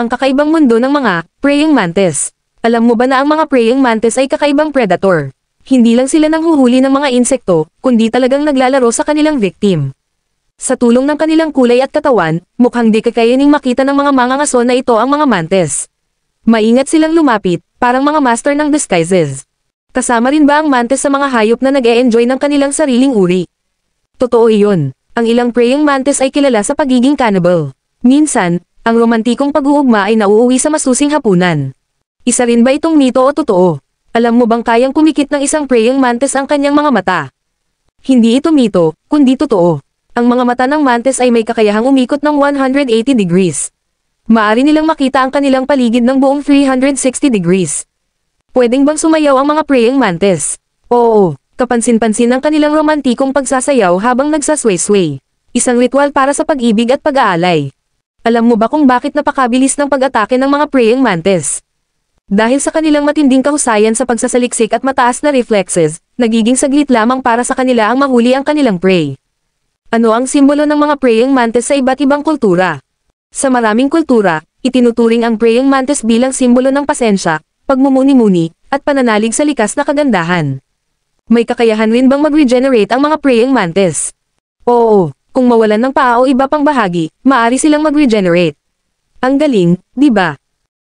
Ang kakaibang mundo ng mga praying mantis. Alam mo ba na ang mga praying mantis ay kakaibang predator? Hindi lang sila nanghuhuli ng mga insekto, kundi talagang naglalaro sa kanilang victim. Sa tulong ng kanilang kulay at katawan, mukhang di kakayaning makita ng mga mangangaso na ito ang mga mantis. Maingat silang lumapit, parang mga master ng disguises. Kasama rin ba ang mantis sa mga hayop na nag-e-enjoy ng kanilang sariling uri? Totoo iyon. Ang ilang praying mantis ay kilala sa pagiging cannibal. Minsan, ang romantikong pag-uugma ay nauuwi sa masusing hapunan. Isa rin ba itong mito o totoo? Alam mo bang kayang kumikit ng isang praying mantis ang kanyang mga mata? Hindi ito mito, kundi totoo. Ang mga mata ng mantis ay may kakayahang umikot ng 180 degrees. Maari nilang makita ang kanilang paligid ng buong 360 degrees. Pwedeng bang sumayaw ang mga praying mantis? Oo, kapansin-pansin ang kanilang romantikong pagsasayaw habang nagsasway-sway. Isang ritual para sa pag-ibig at pag-aalay. Alam mo ba kung bakit napakabilis ng pag-atake ng mga praying mantis? Dahil sa kanilang matinding kahusayan sa pagsasaliksik at mataas na reflexes, nagiging saglit lamang para sa kanila ang mahuli ang kanilang prey. Ano ang simbolo ng mga praying mantis sa iba't ibang kultura? Sa maraming kultura, itinuturing ang praying mantis bilang simbolo ng pasensya, pagmumuni-muni, at pananalig sa likas na kagandahan. May kakayahan rin bang mag-regenerate ang mga praying mantis? Oo. Kung mawalan ng paa o iba pang bahagi, maari silang mag-regenerate. Ang galing, di ba?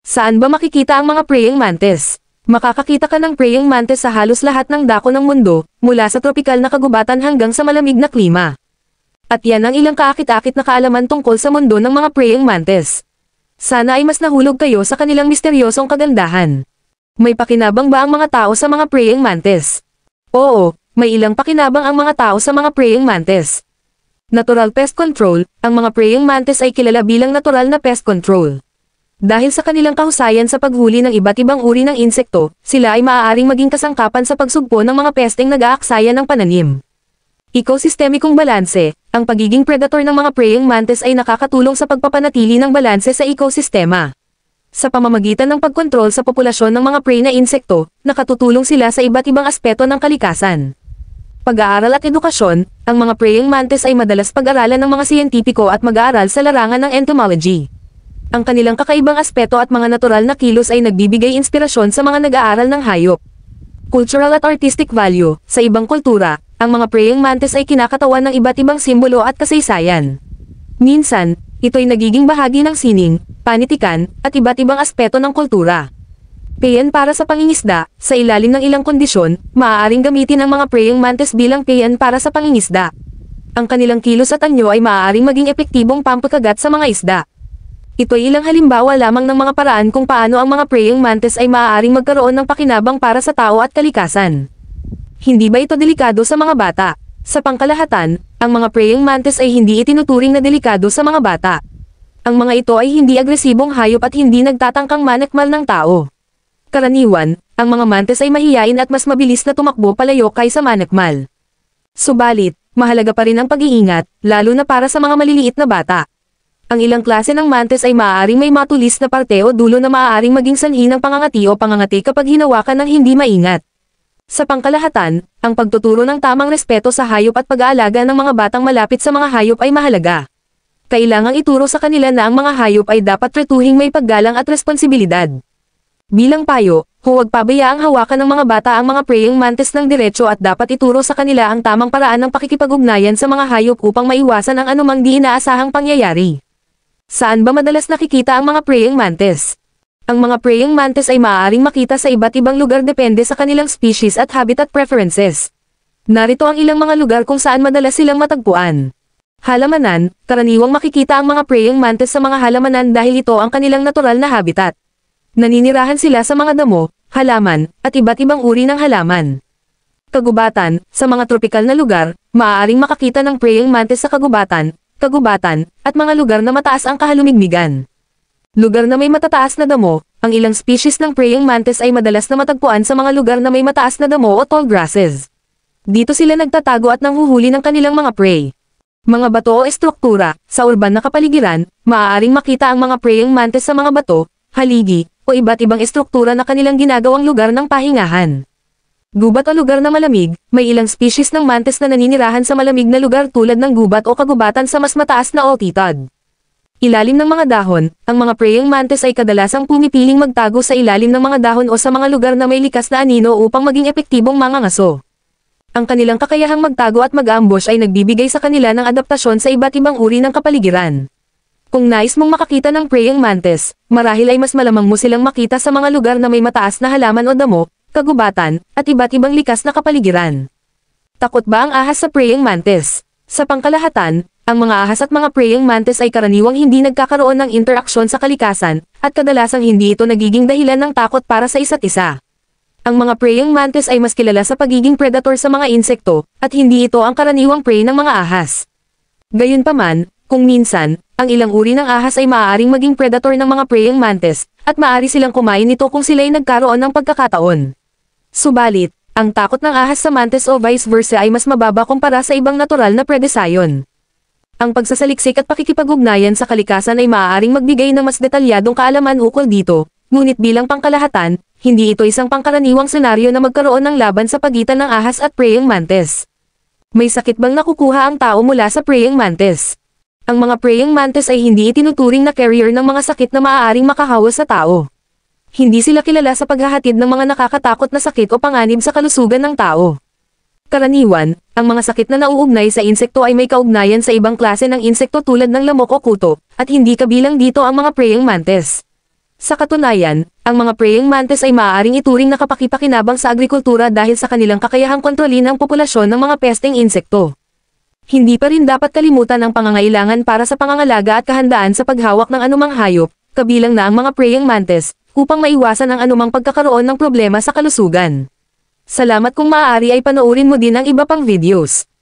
Saan ba makikita ang mga praying mantis? Makakakita ka ng praying mantis sa halos lahat ng dako ng mundo, mula sa tropikal na kagubatan hanggang sa malamig na klima. At yan ang ilang kaakit-akit na kaalaman tungkol sa mundo ng mga praying mantis. Sana ay mas nahulog kayo sa kanilang misteryosong kagandahan. May pakinabang ba ang mga tao sa mga praying mantis? Oo, may ilang pakinabang ang mga tao sa mga praying mantis. Natural Pest Control, ang mga praying mantis ay kilala bilang natural na pest control. Dahil sa kanilang kahusayan sa paghuli ng iba't ibang uri ng insekto, sila ay maaaring maging kasangkapan sa pagsugpo ng mga pesteng nag-aaksaya ng pananim. Ekosistemikong balanse, ang pagiging predator ng mga praying mantis ay nakakatulong sa pagpapanatili ng balanse sa ekosistema. Sa pamamagitan ng pagkontrol sa populasyon ng mga prey na insekto, nakatutulong sila sa iba't ibang aspeto ng kalikasan pag-aaral at edukasyon, ang mga praying mantis ay madalas pag-aralan ng mga siyentipiko at mag-aaral sa larangan ng entomology. Ang kanilang kakaibang aspeto at mga natural na kilos ay nagbibigay inspirasyon sa mga nag-aaral ng hayop. Cultural at artistic value, sa ibang kultura, ang mga praying mantis ay kinakatawan ng iba't ibang simbolo at kasaysayan. Minsan, ito'y nagiging bahagi ng sining, panitikan, at iba't ibang aspeto ng kultura. Payan para sa pangingisda, sa ilalim ng ilang kondisyon, maaaring gamitin ang mga praying mantis bilang payan para sa pangingisda. Ang kanilang kilos at anyo ay maaaring maging epektibong pampakagat sa mga isda. Ito ay ilang halimbawa lamang ng mga paraan kung paano ang mga praying mantis ay maaaring magkaroon ng pakinabang para sa tao at kalikasan. Hindi ba ito delikado sa mga bata? Sa pangkalahatan, ang mga praying mantis ay hindi itinuturing na delikado sa mga bata. Ang mga ito ay hindi agresibong hayop at hindi nagtatangkang manakmal ng tao karaniwan, ang mga mantes ay mahiyain at mas mabilis na tumakbo palayo kaysa manakmal. Subalit, mahalaga pa rin ang pag-iingat, lalo na para sa mga maliliit na bata. Ang ilang klase ng mantes ay maaaring may matulis na parte o dulo na maaaring maging sanhi ng pangangati o pangangati kapag hinawakan ng hindi maingat. Sa pangkalahatan, ang pagtuturo ng tamang respeto sa hayop at pag-aalaga ng mga batang malapit sa mga hayop ay mahalaga. Kailangang ituro sa kanila na ang mga hayop ay dapat retuhing may paggalang at responsibilidad. Bilang payo, huwag pabayaang hawakan ng mga bata ang mga praying mantis ng diretso at dapat ituro sa kanila ang tamang paraan ng pakikipagugnayan sa mga hayop upang maiwasan ang anumang di inaasahang pangyayari. Saan ba madalas nakikita ang mga praying mantis? Ang mga praying mantis ay maaaring makita sa iba't ibang lugar depende sa kanilang species at habitat preferences. Narito ang ilang mga lugar kung saan madalas silang matagpuan. Halamanan, karaniwang makikita ang mga praying mantis sa mga halamanan dahil ito ang kanilang natural na habitat. Naninirahan sila sa mga damo, halaman, at iba't ibang uri ng halaman. Kagubatan, sa mga tropikal na lugar, maaaring makakita ng praying mantis sa kagubatan, kagubatan, at mga lugar na mataas ang kahalumigmigan. Lugar na may matataas na damo, ang ilang species ng praying mantis ay madalas na matagpuan sa mga lugar na may mataas na damo o tall grasses. Dito sila nagtatago at nanghuhuli ng kanilang mga prey. Mga bato o estruktura, sa urban na kapaligiran, maaaring makita ang mga praying mantis sa mga bato, haligi, o iba't ibang estruktura na kanilang ginagawang lugar ng pahingahan. Gubat o lugar na malamig, may ilang species ng mantis na naninirahan sa malamig na lugar tulad ng gubat o kagubatan sa mas mataas na altitude. Ilalim ng mga dahon, ang mga preying mantis ay kadalasang pumipiling magtago sa ilalim ng mga dahon o sa mga lugar na may likas na anino upang maging epektibong mga ngaso. Ang kanilang kakayahang magtago at mag-ambush ay nagbibigay sa kanila ng adaptasyon sa iba't ibang uri ng kapaligiran. Kung nais mong makakita ng praying mantis, marahil ay mas malamang mo silang makita sa mga lugar na may mataas na halaman o damo, kagubatan, at iba't ibang likas na kapaligiran. Takot ba ang ahas sa praying mantis? Sa pangkalahatan, ang mga ahas at mga praying mantis ay karaniwang hindi nagkakaroon ng interaksyon sa kalikasan, at kadalasang hindi ito nagiging dahilan ng takot para sa isa't isa. Ang mga praying mantis ay mas kilala sa pagiging predator sa mga insekto, at hindi ito ang karaniwang prey ng mga ahas. Gayunpaman, kung minsan, ang ilang uri ng ahas ay maaaring maging predator ng mga praying mantis, at maaari silang kumain nito kung sila'y nagkaroon ng pagkakataon. Subalit, ang takot ng ahas sa mantis o vice versa ay mas mababa kumpara sa ibang natural na predesayon. Ang pagsasaliksik at pakikipagugnayan sa kalikasan ay maaaring magbigay ng mas detalyadong kaalaman ukol dito, ngunit bilang pangkalahatan, hindi ito isang pangkaraniwang senaryo na magkaroon ng laban sa pagitan ng ahas at praying mantis. May sakit bang nakukuha ang tao mula sa praying mantis? Ang mga praying mantis ay hindi itinuturing na carrier ng mga sakit na maaaring makahawa sa tao. Hindi sila kilala sa paghahatid ng mga nakakatakot na sakit o panganib sa kalusugan ng tao. Karaniwan, ang mga sakit na nauugnay sa insekto ay may kaugnayan sa ibang klase ng insekto tulad ng lamok o kuto, at hindi kabilang dito ang mga praying mantis. Sa katunayan, ang mga praying mantis ay maaaring ituring na kapakipakinabang sa agrikultura dahil sa kanilang kakayahang kontrolin ang populasyon ng mga pesting insekto. Hindi pa rin dapat kalimutan ang pangangailangan para sa pangangalaga at kahandaan sa paghawak ng anumang hayop, kabilang na ang mga praying mantis, upang maiwasan ang anumang pagkakaroon ng problema sa kalusugan. Salamat kung maaari ay panoorin mo din ang iba pang videos.